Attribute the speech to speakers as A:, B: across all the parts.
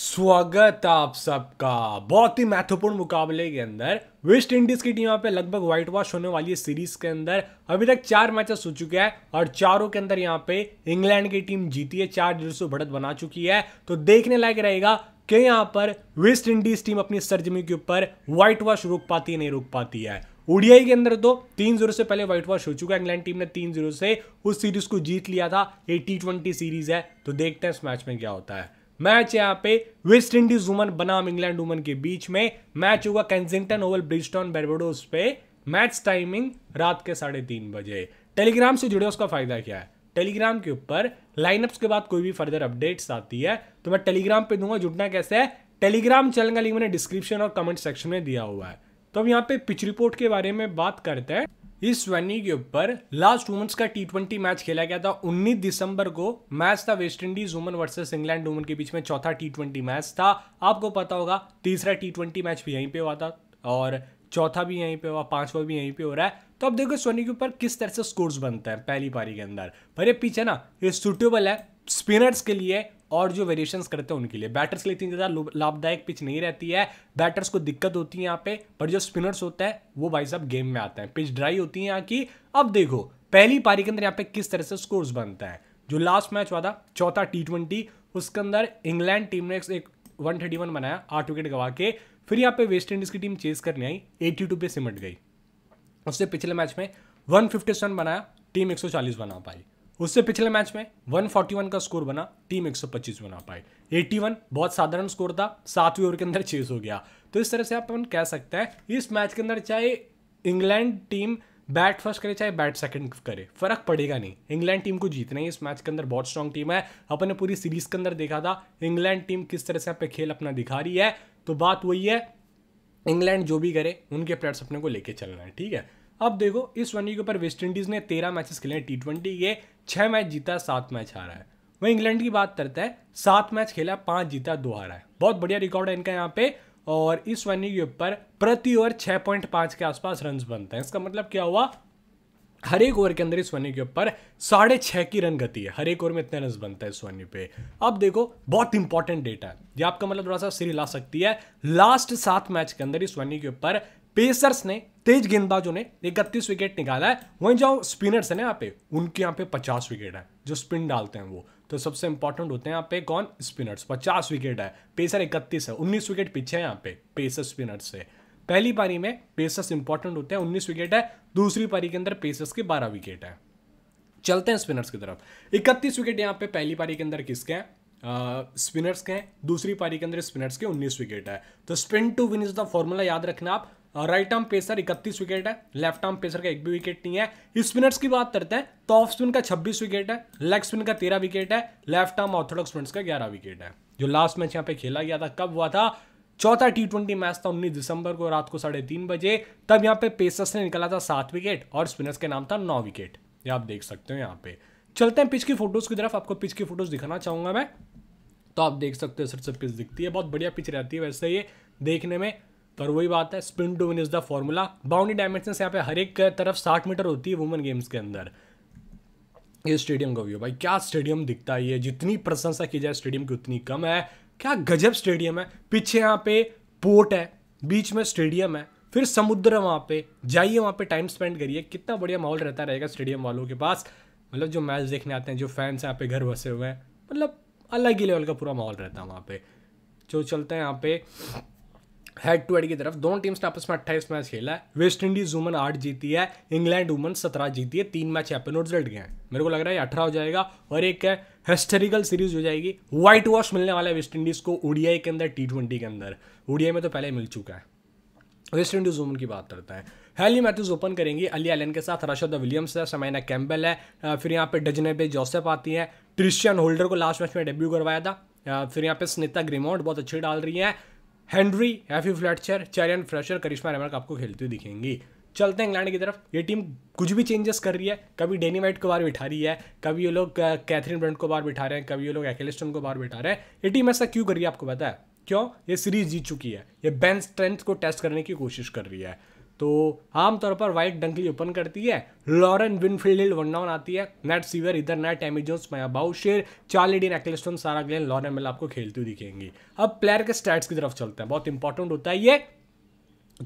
A: स्वागत आप सबका बहुत ही महत्वपूर्ण मुकाबले के अंदर वेस्ट इंडीज की टीम यहाँ पे लगभग व्हाइट वॉश होने वाली है सीरीज के अंदर अभी तक चार मैचेस हो चुके हैं और चारों के अंदर यहाँ पे इंग्लैंड की टीम जीती है चार जीरो से बढ़त बना चुकी है तो देखने लायक रहेगा कि यहाँ पर वेस्ट इंडीज टीम अपनी सरजमी के ऊपर व्हाइट वॉश रोक पाती है नहीं रोक पाती है ओडियाई के अंदर तो तीन जीरो से पहले व्हाइट वॉश हो चुका है इंग्लैंड टीम ने तीन जीरो से उस सीरीज को जीत लिया था ये टी ट्वेंटी सीरीज है तो देखते हैं इस मैच में क्या होता है मैच यहाँ पे वेस्ट इंडीज वुमन बनाम इंग्लैंड वुमन के बीच में मैच होगा कैंजिंगटन ओवल ब्रिजटॉन बेरबोडोस पे मैच टाइमिंग रात के साढ़े तीन बजे टेलीग्राम से जुड़े उसका फायदा क्या है टेलीग्राम के ऊपर लाइनअप्स के बाद कोई भी फर्दर अपडेट्स आती है तो मैं टेलीग्राम पे दूंगा जुड़ना कैसे है टेलीग्राम चैनल का लिंक मैंने डिस्क्रिप्शन और कमेंट सेक्शन में दिया हुआ है तो अब यहाँ पे पिच रिपोर्ट के बारे में बात करते हैं इस वेन्यू के ऊपर लास्ट वुमेंस का टी ट्वेंटी मैच खेला गया था 19 दिसंबर को मैच था West Indies women versus England women के बीच में चौथा टी ट्वेंटी मैच था आपको पता होगा तीसरा टी ट्वेंटी मैच भी यहीं पे हुआ था और चौथा भी यहीं पे हुआ पांचवा भी यहीं पे हो रहा है तो आप देखो सोनी के ऊपर किस तरह से स्कोर्स बनता है पहली पारी के अंदर पर ये पीछे ना ये सुटेबल है स्पिनर्स के लिए और जो वेरिएशंस करते हैं उनके लिए बैटर्स के लिए इतनी ज़्यादा लाभदायक पिच नहीं रहती है बैटर्स को दिक्कत होती है यहाँ पे पर जो स्पिनर्स होते हैं वो भाई साहब गेम में आते हैं पिच ड्राई होती है यहाँ की अब देखो पहली पारी के अंदर यहाँ पे किस तरह से स्कोर्स बनता है जो लास्ट मैच हुआ था चौथा टी ट्वेंटी उसके अंदर इंग्लैंड टीम ने एक वन थर्टी वन बनाया आठ विकेट गवा के फिर यहाँ पे वेस्ट इंडीज़ की टीम चेस करने आई एट्टी टू पे सिमट गई उससे पिछले मैच में फिफ्टी रन बनाया टीम 140 बना पाई उससे पिछले मैच में 141 का स्कोर बना टीम 125 बना पाई 81 बहुत साधारण स्कोर था सातवें ओवर के अंदर चेस हो गया तो इस तरह से आप अपन कह सकते हैं इस मैच के अंदर चाहे इंग्लैंड टीम बैट फर्स्ट करे चाहे बैट सेकंड करे फर्क पड़ेगा नहीं इंग्लैंड टीम को जीतना ही इस मैच के अंदर बहुत स्ट्रांग टीम है अपन ने पूरी सीरीज के अंदर देखा था इंग्लैंड टीम किस तरह से यहाँ पे खेल अपना दिखा रही है तो बात वही है इंग्लैंड जो भी करे उनके प्लेयर्स अपने को लेके चलना है ठीक है अब देखो इस वनडे के ऊपर वेस्ट इंडीज़ ने तेरह मैचेस खेले टी ट्वेंटी के छः मैच जीता सात मैच हारा है वहीं इंग्लैंड की बात करते हैं सात मैच खेला पाँच जीता दो हारा है बहुत बढ़िया रिकॉर्ड है इनका यहाँ पे और इस वनडे के ऊपर प्रति ओवर छः पॉइंट पाँच के आसपास रन बनते हैं इसका मतलब क्या हुआ हर एक ओवर के अंदर इस वन्य के ऊपर साढ़े छः की रन गति है हर एक ओवर में इतने रन बनता है इस पे अब देखो बहुत इंपॉर्टेंट डेटा है ये आपका मतलब थोड़ा सा सीरी ला सकती है लास्ट सात मैच के अंदर इस वन्य के ऊपर पेसर्स ने तेज गेंदबाजों ने इकतीस विकेट निकाला है वहीं जो स्पिनर्स है ना यहाँ पे उनके यहाँ पे पचास विकेट है जो स्पिन डालते हैं वो तो सबसे इंपॉर्टेंट होते हैं यहाँ पे कौन स्पिनर्स पचास विकेट है पेसर इकतीस है उन्नीस विकेट पीछे है यहाँ पे पेसर स्पिनर्स से पहली पारी में पेसर्स इंपॉर्टेंट होते हैं उन्नीस विकेट है दूसरी पारी के अंदर पेसर्स के बारह विकेट है चलते हैं स्पिनर्स की तरफ इकतीस विकेट यहाँ पे पहली पारी के अंदर किसके हैं स्पिनर्स के हैं दूसरी पारी के अंदर स्पिनर्स के उन्नीस विकेट है तो spin to win is the formula याद रखना आप राइट आर्म पेसर इकतीस विकेट है लेफ्ट आर्म पेसर का एक भी विकेट नहीं है स्पिनर्स की बात करते हैं तो ऑफ स्पिन का छब्बीस विकेट है लेग स्पिन का तेरह विकेट है लेफ्ट आर्म ऑर्थोडॉक्स स्पिनर्स का ग्यारह विकेट है जो लास्ट मैच यहाँ पे खेला गया था कब हुआ था चौथा टी ट्वेंटी मैच था उन्नीस दिसंबर को रात को साढ़े तीन बजे तब यहाँ पे पेसर्स ने निकला था सात विकेट और स्पिनर्स के नाम था नौ विकेट ये आप देख सकते हो यहाँ पे चलते हैं पिच की फोटोज़ की तरफ आपको पिच की फोटोज़ दिखाना चाहूंगा मैं तो आप देख सकते हो सर से पिच दिखती है बहुत बढ़िया पिच रहती है वैसे ये देखने में पर वही बात है spin to win is the formula boundary dimension यहाँ पे हर एक तरफ साठ मीटर होती है वुमेन गेम्स के अंदर ये स्टेडियम का व्यू भाई क्या स्टेडियम दिखता है ये जितनी प्रशंसा की जाए स्टेडियम की उतनी कम है क्या गजब स्टेडियम है पीछे यहाँ पे पोर्ट है बीच में स्टेडियम है फिर समुद्र है वहाँ पे जाइए वहाँ पे टाइम स्पेंड करिए कितना बढ़िया माहौल रहता रहेगा स्टेडियम वालों के पास मतलब जो मैच देखने आते हैं जो फैंस यहाँ पे घर बसे हुए हैं मतलब अलग ही लेवल का पूरा माहौल रहता है वहाँ पे जो चलते हैं यहाँ पे हेड टू हेड की तरफ दोनों टीम्स ने आपस में अट्ठाईस मैच खेला है वेस्ट इंडीज वुमन आठ जीती है इंग्लैंड वुमन सत्रह जीती है तीन मैच एपन और रिजल्ट गए हैं मेरे को लग रहा है अठारह हो जाएगा और एक है हिस्टोरिकल सीरीज हो जाएगी व्हाइट वॉश मिलने वाला है वेस्ट इंडीज़ को ओडीआई के अंदर टी ट्वेंटी के अंदर ओडीआई में तो पहले मिल चुका है वेस्ट इंडीज वुमन की बात करते हैं हैली मैथ्यूज ओपन करेंगी अली एलन के साथ रशद विलियम्स है समाइना कैम्बल है फिर यहाँ पे डजने पे जोसेफ आती है ट्रिशियन होल्डर को लास्ट मैच में डेब्यू करवाया था फिर यहाँ पे स्निता ग्रीमोट बहुत अच्छी डाल रही है हेनरी हैफ्यू फ्लैटचर चैरियन फ्रेशर करिश्मा रेमर्क आपको खेलते हुए दिखेंगी चलते हैं इंग्लैंड की तरफ ये टीम कुछ भी चेंजेस कर रही है कभी डेनी वाइट को बाहर बिठा रही है कभी ये लोग कैथरीन ब्रंट को बाहर बिठा रहे हैं कभी ये लोग एकेलिस्टन को बाहर बिठा रहे हैं ये टीम ऐसा क्यों कर रही है आपको पता है क्यों ये सीरीज जीत चुकी है ये बेन स्ट्रेंथ को टेस्ट करने की कोशिश कर रही है तो आमतौर पर वाइट डंकली ओपन करती है Lauren Winfield Hill one down आती है नेट सीवर इधर Nat Amy Maia Bouchier Charlie Dean Ecclestone Sarah Glenn Lauren मिल आपको खेलती हुई दिखेंगी अब प्लेयर के स्टैट्स की तरफ चलते हैं बहुत इंपॉर्टेंट होता है ये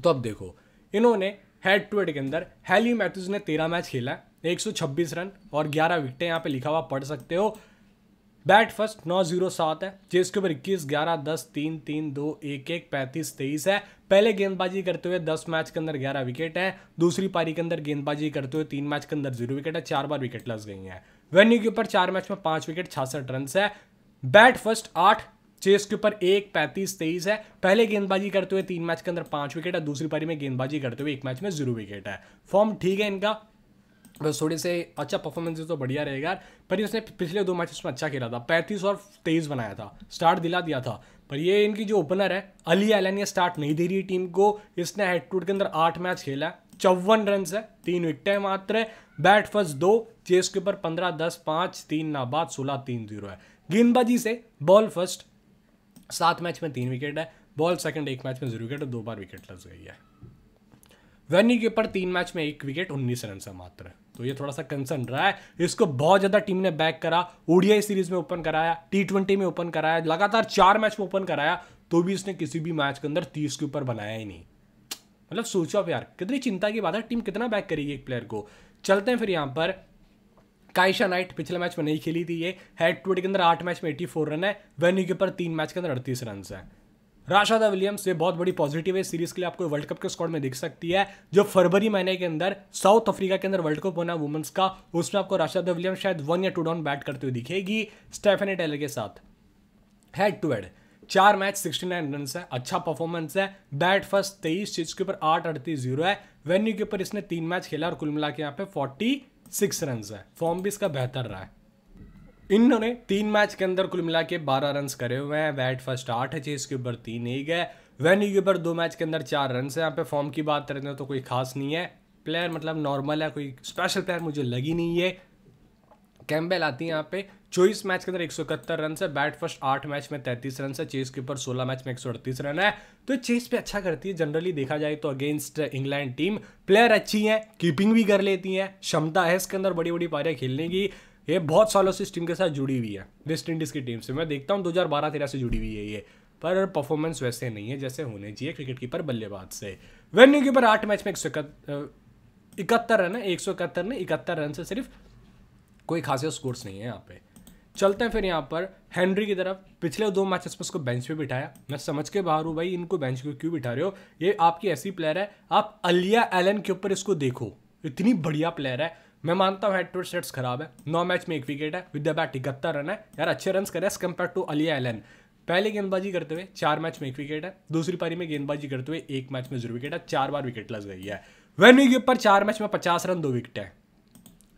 A: तो अब देखो इन्होंने हेड टू हेड के अंदर हैली मैथ्यूज ने तेरह मैच खेला है एक रन और ग्यारह विकटें यहाँ पे लिखा हुआ पढ़ सकते हो बैट फर्स्ट नौ जीरो सात है चेस के ऊपर इक्कीस ग्यारह दस तीन तीन दो एक एक पैंतीस तेईस है पहले गेंदबाजी करते हुए दस मैच के अंदर ग्यारह विकेट है दूसरी पारी के अंदर गेंदबाजी करते हुए तीन मैच के अंदर जीरो विकेट है चार बार विकेट लस गई है वेन्यू के ऊपर चार मैच में पांच विकेट छियासठ रन है बैट फर्स्ट आठ चेस के ऊपर एक पैंतीस तेईस है पहले गेंदबाजी करते हुए तीन मैच के अंदर पांच विकेट है दूसरी पारी में गेंदबाजी करते हुए एक मैच में जीरो विकेट है फॉर्म ठीक है इनका बस थोड़े से अच्छा परफॉर्मेंस तो बढ़िया रहेगा पर ये उसने पिछले दो मैचेस में अच्छा खेला था पैंतीस और तेईस बनाया था स्टार्ट दिला दिया था पर ये इनकी जो ओपनर है अली एलन ये स्टार्ट नहीं दे रही टीम को इसने हेड टूट के अंदर आठ मैच खेला है चौवन रन है तीन है मात्र है बैट फर्स्ट दो चेस के ऊपर पंद्रह दस पाँच तीन नाबाद सोलह तीन जीरो है गेंदबाजी से बॉल फर्स्ट सात मैच में तीन विकेट है बॉल सेकंड एक मैच में जीरो विकेट और दो बार विकेट लग गई है वेनी के ऊपर तीन मैच में एक विकेट उन्नीस रन से मात्र है तो ये थोड़ा सा कंसर्न रहा है इसको बहुत ज़्यादा टीम ने बैक करा ओडीआई सीरीज में ओपन कराया टी ट्वेंटी में ओपन कराया लगातार चार मैच में ओपन कराया तो भी इसने किसी भी मैच के अंदर तीस के ऊपर बनाया ही नहीं मतलब सोचो आप यार कितनी चिंता की बात है टीम कितना बैक करेगी एक प्लेयर को चलते हैं फिर यहाँ पर काइशा नाइट पिछले मैच में नहीं खेली थी ये हेड टू के अंदर आठ मैच में एटी फोर रन है वेन्यू के ऊपर तीन मैच के अंदर अड़तीस रन है राशादा विलियम्स ये बहुत बड़ी पॉजिटिव है सीरीज के लिए आपको वर्ल्ड कप के स्क्वाड में दिख सकती है जो फरवरी महीने के अंदर साउथ अफ्रीका के अंदर वर्ल्ड कप होना वुमेंस का उसमें आपको राशादा विलियम्स शायद वन या टू डाउन बैट करते हुए दिखेगी स्टेफनी टेलर के साथ हेड टू हेड चार मैच नाइन रन है अच्छा परफॉर्मेंस है बैट फर्स्ट तेईस चीज के ऊपर आठ अड़तीस जीरो है वेन्यू के ऊपर इसने तीन मैच खेला और कुल मिला के यहाँ पे फोर्टी सिक्स रन है फॉर्म भी इसका बेहतर रहा है इन्होंने तीन मैच के अंदर कुल मिला के बारह रन करे हुए हैं बैट फर्स्ट आठ है चेस के ऊपर तीन ही गए वैन्यू के ऊपर दो मैच के अंदर चार रन है यहाँ पे फॉर्म की बात करें तो कोई खास नहीं है प्लेयर मतलब नॉर्मल है कोई स्पेशल प्लेयर मुझे लगी नहीं है कैम्बेल आती है यहाँ पे चौबीस मैच के अंदर एक सौ इकहत्तर रन है बैट फर्स्ट आठ मैच में तैंतीस रन है चेस के ऊपर सोलह मैच में एक सौ अड़तीस रन है तो चेस पे अच्छा करती है जनरली देखा जाए तो अगेंस्ट इंग्लैंड टीम प्लेयर अच्छी है कीपिंग भी कर लेती है क्षमता है इसके अंदर बड़ी बड़ी पारियां खेलने की ये बहुत सालों से इस टीम के साथ जुड़ी हुई है वेस्ट इंडीज़ की टीम से मैं देखता हूँ दो हज़ार बारह तेरह से जुड़ी हुई है ये पर परफॉर्मेंस वैसे नहीं है जैसे होने चाहिए क्रिकेट कीपर बल्लेबाज से वेन्यू कीपर आठ मैच में एक सौ इकहत्तर रन है एक सौ इकहत्तर ने इकहत्तर रन से सिर्फ कोई खास स्कोर्स नहीं है यहाँ पे चलते हैं फिर यहाँ पर हेनरी की तरफ पिछले दो मैचेस में उसको बेंच पे बिठाया मैं समझ के बाहर हूँ भाई इनको बेंच पे क्यों बिठा रहे हो ये आपकी ऐसी प्लेयर है आप अलिया एलन के ऊपर इसको देखो इतनी बढ़िया प्लेयर है मैं मानता हूँ हेड स्टेट्स खराब है नौ मैच में एक विकेट है विद द बैट इकहत्तर रन है यार अच्छे रन करे as compare to Aaliyah Alleyne पहले गेंदबाजी करते हुए चार मैच में एक विकेट है दूसरी पारी में गेंदबाजी करते हुए एक मैच में जीरो विकेट है चार बार विकेट लग गई है वेन वी पर चार मैच में पचास रन दो विकेट है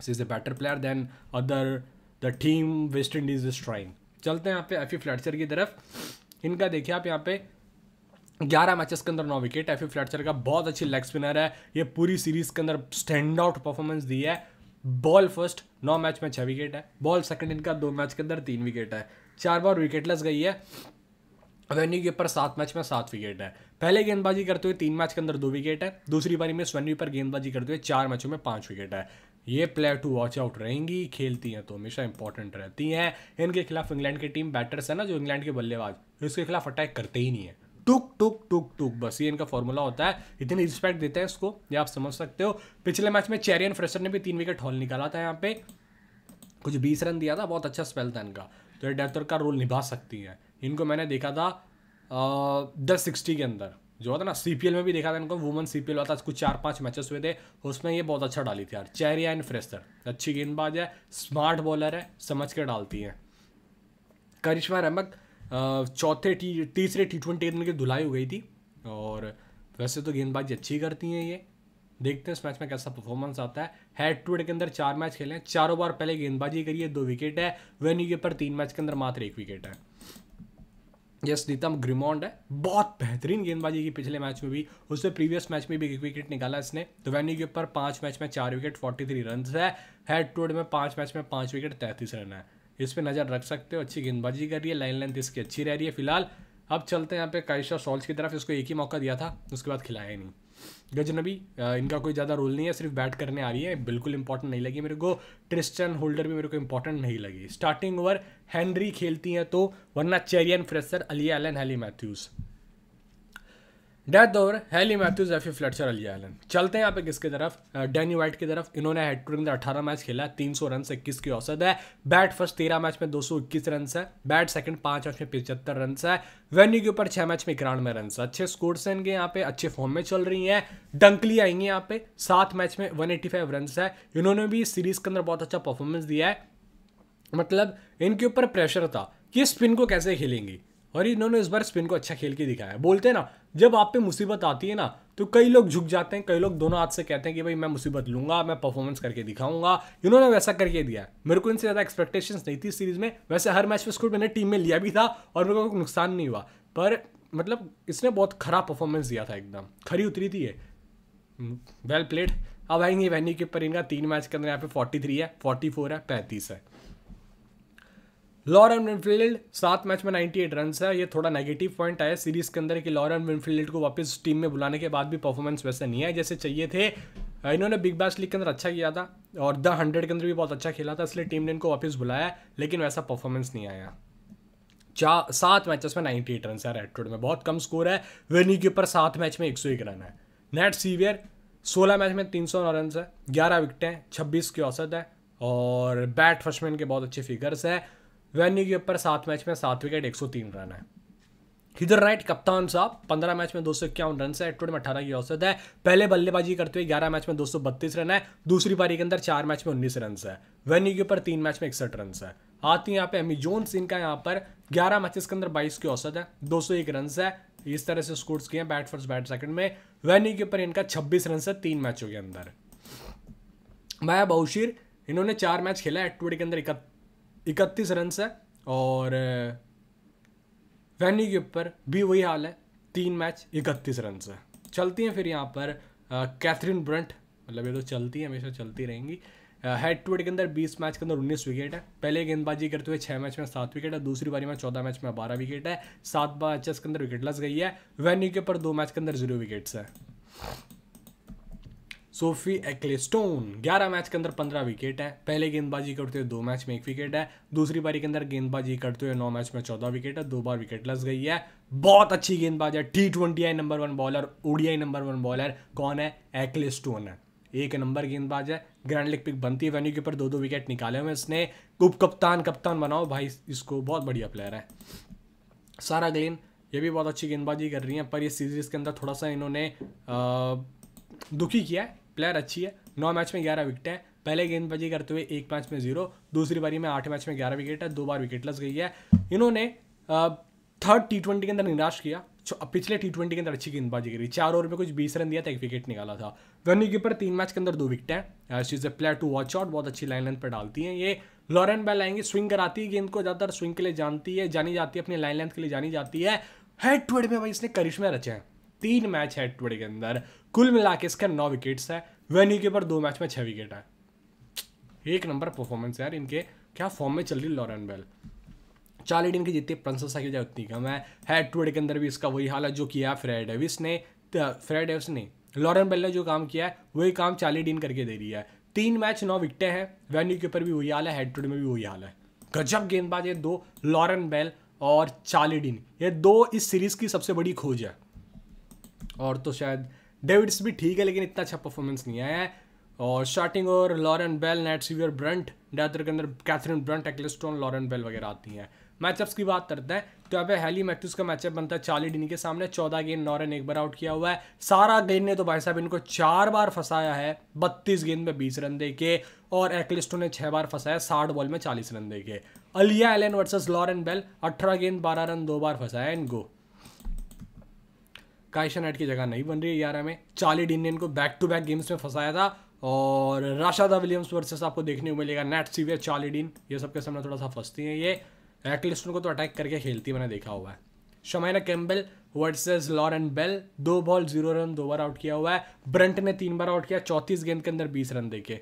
A: she is a better player than other the team West Indies is trying चलते हैं यहाँ पे ई फ्लैटचर की तरफ इनका देखिए आप यहाँ पे ग्यारह मैचेस के अंदर नौ विकेट ई फ्लैटचर का बहुत अच्छी लेग स्पिनर है ये पूरी सीरीज के अंदर स्टैंड आउट परफॉर्मेंस दी है बॉल फर्स्ट नौ मैच में छः विकेट है बॉल सेकंड इनका दो मैच के अंदर तीन विकेट है चार बार विकेटलेस गई है वेन्यू के ऊपर सात मैच में सात विकेट है पहले गेंदबाजी करते हुए तीन मैच के अंदर दो विकेट है दूसरी बारी में स्वेन्यू पर गेंदबाजी करते हुए चार मैचों में पाँच विकेट है ये प्लेयर टू वॉच आउट रहेंगी खेलती हैं तो हमेशा इंपॉर्टेंट रहती हैं इनके खिलाफ इंग्लैंड की टीम बैटर्स है ना जो इंग्लैंड के बल्लेबाज इसके खिलाफ अटैक करते ही नहीं है टुक टुक टुक टुक बस ये इनका फॉर्मूला होता है इतनी रिस्पेक्ट देते हैं इसको ये आप समझ सकते हो पिछले मैच में चेरियन फ्रेशर ने भी तीन विकेट हॉल निकाला था यहाँ पे कुछ बीस रन दिया था बहुत अच्छा स्पेल था इनका तो ये डेथर का रोल निभा सकती है इनको मैंने देखा था दस सिक्सटी के अंदर जो होता ना सी में भी देखा था इनको वुमन सीपीएल हुआ था कुछ चार पांच मैचेस हुए थे उसमें ये बहुत अच्छा डाली थी यार चैरिया एंड फ्रेस्टर अच्छी गेंदबाज है स्मार्ट बॉलर है समझ के डालती है करिश्मा अहमद चौथे टी तीसरे टी ट्वेंटी की धुलाई हो गई थी और वैसे तो गेंदबाजी अच्छी करती हैं ये देखते हैं इस मैच में कैसा परफॉर्मेंस आता है हेड टू हेड के अंदर चार मैच खेले हैं चारों बार पहले गेंदबाजी करी है दो विकेट है वेन्यू के ऊपर तीन मैच के अंदर मात्र एक विकेट है यस नीतम ग्रिमोंड है बहुत बेहतरीन गेंदबाजी की पिछले मैच में भी उससे प्रीवियस मैच में भी एक विकेट निकाला इसने तो वेन्यू के ऊपर पाँच मैच में चार विकेट फोर्टी थ्री रन है हेड टू हेड में पाँच मैच में पाँच विकेट तैंतीस रन है इस पर नज़र रख सकते हो अच्छी गेंदबाजी कर रही है लाइन लेंथ इसकी अच्छी रह रही है फिलहाल अब चलते हैं यहाँ पे काइशा सॉल्स की तरफ इसको एक ही मौका दिया था उसके बाद खिलाया ही नहीं गजनबी इनका कोई ज़्यादा रोल नहीं है सिर्फ बैट करने आ रही है बिल्कुल इंपॉर्टेंट नहीं लगी मेरे को ट्रिस्टन होल्डर भी मेरे को इंपॉर्टेंट नहीं लगी स्टार्टिंग ओवर हैंनरी खेलती हैं तो वरना Cherry Ann Fraser Aaliyah Alleyne Hayley Matthews death over Hayley Matthews एफ फिर अली एलन चलते हैं यहाँ पे किसके तरफ डैनी वाइट की तरफ इन्होंने में अठारह मैच खेला तीन सौ रन इक्कीस की औसत है बैट फर्स्ट तेरह मैच में दो सौ इक्कीस रन है बैट सेकंड पांच मैच में पिचहत्तर रन है वेन्यू के ऊपर छह मैच में इक्यानवे रन है अच्छे स्कोर से इनके यहाँ पे अच्छे फॉर्म में चल रही हैं डंकली आएंगी यहाँ पे सात मैच में वन एटी फाइव रन है इन्होंने भी सीरीज के अंदर बहुत अच्छा परफॉर्मेंस दिया है मतलब इनके ऊपर प्रेशर था कि स्पिन को कैसे खेलेंगी और इन्होंने इस बार स्पिन को अच्छा खेल के दिखाया है बोलते हैं ना जब आप पे मुसीबत आती है ना तो कई लोग झुक जाते हैं कई लोग दोनों हाथ से कहते हैं कि भाई मैं मुसीबत लूंगा मैं परफॉर्मेंस करके दिखाऊंगा इन्होंने वैसा करके दिया मेरे को इनसे ज़्यादा एक्सपेक्टेशंस नहीं थी सीरीज़ में वैसे हर मैच में स्कोर मैंने टीम में लिया भी था और मेरे को नुकसान नहीं हुआ पर मतलब इसने बहुत खराब परफॉर्मेंस दिया था एकदम खरी उतरी थी ये वेल hmm, प्लेड अब आएंगे वहनी के ऊपर इनका तीन मैच के अंदर यहाँ पे फोर्टी थ्री है फोर्टी फोर है पैंतीस है एंड विनफील्ड सात मैच में 98 रन है ये थोड़ा नेगेटिव पॉइंट आया सीरीज के अंदर कि एंड विनफील्ड को वापस टीम में बुलाने के बाद भी परफॉर्मेंस वैसे नहीं आया जैसे चाहिए थे इन्होंने बिग बैश लीग के अंदर अच्छा किया था और द हंड्रेड के अंदर भी बहुत अच्छा खेला था इसलिए टीम ने इनको वापस बुलाया लेकिन वैसा परफॉर्मेंस नहीं आया चार सात मैचेस में 98 रन है रेडवुड में बहुत कम स्कोर है वेनी के ऊपर सात मैच में एक सौ एक रन है नेट सीवियर सोलह मैच में तीन सौ नौ रन है ग्यारह विकटें छब्बीस की औसत है और बैट फर्स्टमैन के बहुत अच्छे फिगर्स है वैन्यू के ऊपर सात मैच में सात विकेट एक सौ तीन रन है हिदर राइट कप्तान साहब पंद्रह मैच में दो सौ इक्यावन रन है टोटल में अठारह की औसत है पहले बल्लेबाजी करते हुए ग्यारह मैच में दो सौ बत्तीस रन है दूसरी पारी के अंदर चार मैच में उन्नीस रन है वेन्यू के ऊपर तीन मैच में इकसठ रन है आती है यहाँ पे अमीजोन सिंह का यहाँ पर ग्यारह मैचेस के अंदर बाईस की औसत है दो सौ एक रन है इस तरह से स्कोर्स किए हैं बैट फर्स्ट बैट सेकंड में वेन्यू के ऊपर इनका छब्बीस रन है तीन मैचों के अंदर माया बहुशीर इन्होंने चार मैच खेला एटवर्ड के अंदर इकतीस रन है और वैनी के ऊपर भी वही हाल है तीन मैच इकतीस रन है चलती हैं फिर यहाँ पर कैथरीन ब्रंट मतलब ये तो चलती है हमेशा चलती रहेंगी हेड टू हेड के अंदर बीस मैच के अंदर उन्नीस विकेट है पहले गेंदबाजी करते हुए छः मैच में सात विकेट है दूसरी बारी में चौदह मैच में बारह विकेट है सात बार मैचेस के अंदर विकेट लस गई है वेन्यू के ऊपर दो मैच के अंदर जीरो विकेट्स है सोफी एक्लेस्टोन 11 मैच के अंदर 15 विकेट है पहले गेंदबाजी करते हुए दो मैच में एक विकेट है दूसरी बारी के अंदर गेंदबाजी करते हुए नौ मैच में चौदह विकेट है दो बार विकेट लस गई है बहुत अच्छी गेंदबाज है T twenty I number one bowler ODI number one bowler कौन है एक्लेस्टोन है एक नंबर गेंदबाज है ग्रैंड लेग पिक बनती है वेन्यू के ऊपर दो दो विकेट निकाले हुए इसने उप कप्तान कप्तान बनाओ भाई इसको बहुत बढ़िया प्लेयर है सारा ग्लिन ये भी बहुत अच्छी गेंदबाजी कर रही है पर ये सीरीज़ के अंदर थोड़ा सा इन्होंने दुखी किया है प्लेयर अच्छी है नौ मैच में ग्यारह विकेट है पहले गेंदबाजी करते हुए एक मैच में जीरो दूसरी बारी में आठ मैच में ग्यारह विकेट है दो बार विकेट लस गई है इन्होंने थर्ड टी ट्वेंटी के अंदर निराश किया पिछले टी ट्वेंटी के अंदर अच्छी गेंदबाजी करी चार ओवर में कुछ बीस रन दिया था एक विकेट निकाला था वेन्यू कीपर तीन मैच के अंदर दो विकेटें she is a player to watch out बहुत अच्छी लाइन लेंथ पर डालती हैं ये लॉरेन बेल आएंगे स्विंग कराती है गेंद को ज़्यादातर स्विंग के लिए जानती है जानी जाती है अपनी लाइन लेंथ के लिए जानी जाती है हेड टू हेड में भाई इसने करिश्मे रचे हैं तीन मैच हेड टू हेड के अंदर कुल मिला के इसका नौ विकेट्स है वेन्यू के ऊपर दो मैच में छः विकेट है एक नंबर परफॉर्मेंस यार इनके क्या फॉर्म में चल रही लॉरेन बेल चार की जितनी पंसद की जाए उतनी कम है हेड टू के अंदर भी इसका वही हाल है जो किया फ्रेड एविस ने फ्रेड एविस ने लॉरेन बेल ने जो काम किया है वही काम चार्ली डिन करके दे रही है तीन मैच नौ विकटें हैं वेन्यू के ऊपर भी वही हाल है हेड टू में भी वही हाल है गजब गेंदबाज है दो लॉरेन बेल और चार्ली ये दो इस सीरीज़ की सबसे बड़ी खोज है और तो शायद डेविड्स भी ठीक है लेकिन इतना अच्छा परफॉर्मेंस नहीं आया है और स्टार्टिंग और Lauren Bell Nat Sciver Brunt ज़्यादातर के अंदर Katherine Brunt Ecclestone Lauren Bell वगैरह आती हैं मैचअप्स की बात करते हैं तो यहाँ पे हैली मैथ्यूज का मैचअप बनता है चार्ली डिनी के सामने चौदह गेंद नॉरन एक बार आउट किया हुआ है सारा गेंद ने तो भाई साहब इनको चार बार फंसाया है बत्तीस गेंद में बीस रन दे के और एक्लिस्टो ने छः बार फंसाया साठ बॉल में चालीस रन दे के Aaliyah Alleyne versus Lauren Bell अठारह गेंद बारह रन दो बार फंसाया इनको काइशा नाइट की जगह नहीं बन रही है ग्यारह e में चार्ली डिनियन को बैक टू बैक गेम्स में फंसाया था और राशादा विलियम्स वर्सेस आपको देखने को मिलेगा नेट सीवियर चार्ली डिन ये सबके सामने थोड़ा सा फंसती हैं ये एक्लिस्टन को तो अटैक करके खेलती मैंने देखा हुआ है Shemaine Campbelle versus and Bell दो बॉल जीरो रन दो बार आउट किया हुआ है ब्रंट ने तीन बार आउट किया चौंतीस गेंद के अंदर बीस रन देखे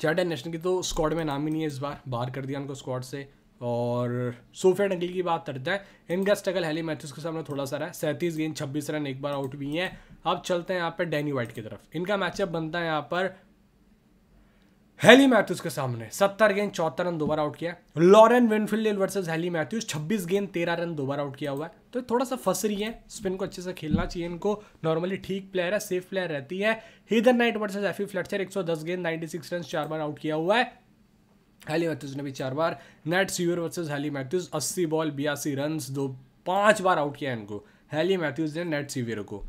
A: चैटन नेशनल की तो स्क्वाड में नाम ही नहीं है इस बार बाहर कर दिया उनको स्क्वाड से और सोफिया अंकिल की बात करते हैं इनका स्ट्रगल हेली मैथ्यूज के सामने थोड़ा सा रहा है सैंतीस गेंद छब्बीस रन एक बार आउट भी है अब चलते हैं यहाँ पर डैनी वाइट की तरफ इनका मैचअप बनता है यहाँ पर हेली मैथ्यूज के सामने सत्तर गेंद चौहत्तर रन दोबारा आउट किया Lauren Winfield versus Hayley Matthews छब्बीस गेंद तेरह रन दोबारा आउट किया हुआ है तो थोड़ा सा फंस रही है स्पिन को अच्छे से खेलना चाहिए इनको नॉर्मली ठीक प्लेयर है सेफ प्लेयर रहती है हीदर नाइट वर्सेज एफी सौ दस गेंद सिक्स रन चार बार आउट किया हुआ है हैली मैथ्यूज ने भी चार बार Nat Sciver versus Hayley Matthews अस्सी बॉल बयासी रन दो पांच बार आउट किया इनको हैली मैथ्यूज ने नेट सीवियर को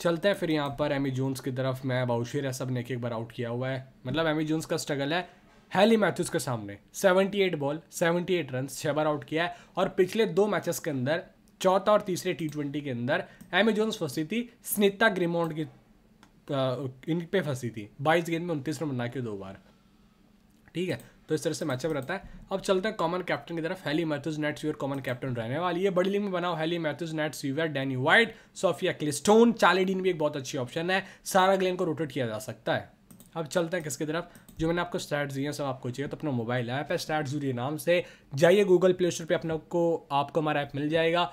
A: चलते हैं फिर यहाँ पर एमी जोन्स की तरफ मैं बाउशेर है सब ने एक बार आउट किया हुआ है मतलब एमी जोन्स का स्ट्रगल है हैली मैथ्यूज के सामने 78 बॉल 78 रन छः बार आउट किया है और पिछले दो मैचेस के अंदर चौथा और तीसरे टी ट्वेंटी के अंदर एमी जोन्स फंसी थी स्निता ग्रिमोंड की इन पे फंसी थी 22 गेंद में उनतीस रन बना के दो बार ठीक है तो इस तरह से मैचअप रहता है अब चलते हैं कॉमन कैप्टन की तरफ Hayley Matthews Nat Sciver common captain रहने वाली है बड़ी लीग में बनाओ Hayley Matthews Nat Sciver Danni Wyatt Sophia Ecclestone Charlie Dean भी एक बहुत अच्छी ऑप्शन है सारा ग्लेन को रोटेट किया जा सकता है अब चलते हैं किसकी तरफ जो मैंने आपको स्टैट्स दिए हैं सब आपको चाहिए तो अपना मोबाइल ऐप है स्टैट जूरी नाम से जाइए गूगल प्ले स्टोर पर अपने को आपको हमारा ऐप मिल जाएगा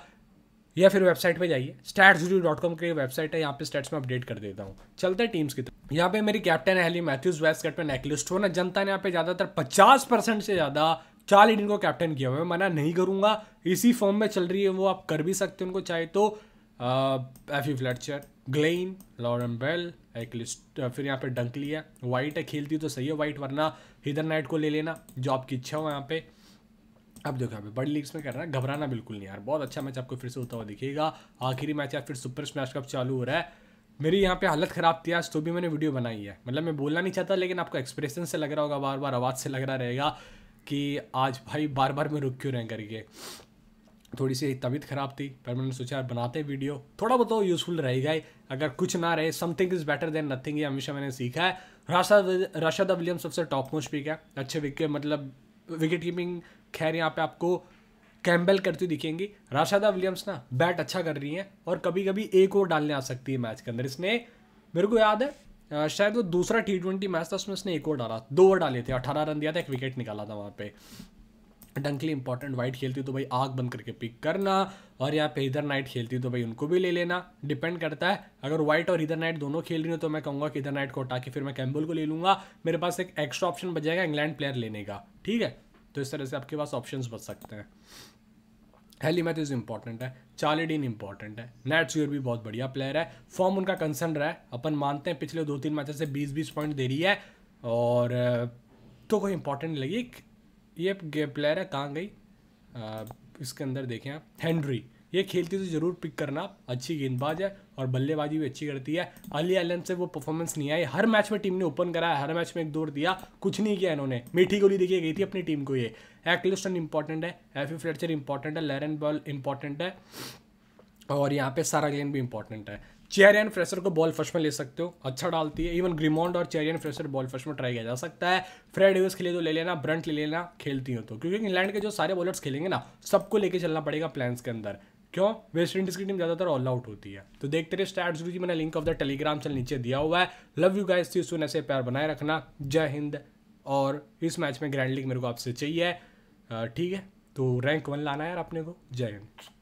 A: या फिर वेबसाइट पे जाइए स्टैट्स डॉट कॉम की वेबसाइट है यहाँ पे स्टैट्स में अपडेट कर देता हूँ चलते हैं टीम्स की तरफ यहाँ पे मेरी captain Hayley Matthews west captain पे होना जनता ने यहाँ पे ज़्यादातर पचास परसेंट से ज़्यादा चार इंडियन को कैप्टन किया हुआ है मना नहीं करूंगा इसी फॉर्म में चल रही है वो आप कर भी सकते हो उनको चाहे तो Afy Fletcher Glenn Lauren Bell list फिर यहाँ पे डंकली है वाइट है खेलती तो सही है वाइट वरना हिदर नाइट को ले लेना जो आपकी इच्छा हो यहाँ पे अब देखो अभी बड़ी लीग्स में कह रहा है घबराना बिल्कुल नहीं यार बहुत अच्छा मैच आपको फिर से होता हुआ दिखेगा आखिरी मैच या फिर सुपर स्मैश कप चालू हो रहा है मेरी यहाँ पे हालत ख़राब थी आज तो भी मैंने वीडियो बनाई है मतलब मैं बोलना नहीं चाहता लेकिन आपको एक्सप्रेशन से लग रहा होगा बार बार आवाज़ से लग रहा रहेगा कि आज भाई बार बार मैं रुक क्यों रहें करके थोड़ी सी तबीयत ख़राब थी पर मैंने सोचा यार बनाते वीडियो थोड़ा बहुत यूज़फुल तो रहेगा ही अगर कुछ ना रहे something is better than nothing ये हमेशा मैंने सीखा है राशद राशद विलियम सबसे टॉप मोस्ट पिक है अच्छे विकेट मतलब विकेट कीपिंग खैर यहाँ पे आपको कैम्बल करती दिखेंगी राशादा विलियम्स ना बैट अच्छा कर रही हैं और कभी कभी एक ओवर डालने आ सकती है मैच के अंदर इसने मेरे को याद है शायद वो दूसरा टी ट्वेंटी मैच था उसमें उसने एक ओवर डाला दो ओवर डाले थे अठारह रन दिया था एक विकेट निकाला था वहाँ पे डंकली इंपॉर्टेंट वाइट खेलती तो भाई आग बंद करके पिक करना और यहाँ पे इधर नाइट खेलती तो भाई उनको भी ले लेना डिपेंड करता है अगर वाइट और इधर नाइट दोनों खेल रही हो तो मैं कहूँगा कि इधर नाइट को हटा के फिर मैं कैम्बल को ले लूँगा मेरे पास एक एक्स्ट्रा ऑप्शन बच जाएगा इंग्लैंड प्लेयर लेने का ठीक है तो इस तरह से आपके पास ऑप्शन बच सकते हैं हेलीमैथ इज़ इंपॉर्टेंट है चार्लिडीन इंपॉर्टेंट है नेट स्यूर भी बहुत बढ़िया प्लेयर है फॉर्म उनका कंसर्न रहा है अपन मानते हैं पिछले दो तीन मैच से बीस बीस पॉइंट दे रही है और तो कोई इंपॉर्टेंट लगी ये प्लेयर है कहाँ गई इसके अंदर देखें आप हैंनरी ये खेलती तो ज़रूर पिक करना अच्छी गेंदबाज है और बल्लेबाजी भी अच्छी करती है अली एलन से वो परफॉर्मेंस नहीं आई हर मैच में टीम ने ओपन कराया हर मैच में एक दौड़ दिया कुछ नहीं किया इन्होंने मीठी गोली देखिए गई थी अपनी टीम को ये एक्लिस्टन इंपॉर्टेंट है एफ फ्लेचर इंपॉर्टेंट है लेरन बॉल इंपॉर्टेंट है और यहाँ पे सारा गेंद भी इंपॉर्टेंट है चेरियन फ्रेशर को बॉल फर्स्ट में ले सकते हो अच्छा डालती है इवन ग्रीमोंड और चेरियन फ्रेशर बॉल फर्स्ट में ट्राई किया जा सकता है फ्रेड यूज के लिए तो ले लेना ब्रंट ले लेना खेलती हो तो क्योंकि इंग्लैंड के जो सारे बॉलर्स खेलेंगे ना सबको लेके चलना पड़ेगा प्लान्स के अंदर क्यों वेस्ट इंडीज की टीम ज़्यादातर ऑल आउट होती है तो देखते रहे स्टार्ट गुरु मैंने link of the Telegram channel नीचे दिया हुआ है लव यू गाइस थी सुन ऐसे प्यार बनाए रखना जय हिंद और इस मैच में ग्रैंड लीग मेरे को आपसे चाहिए ठीक है तो रैंक वन लाना है यार अपने को जय हिंद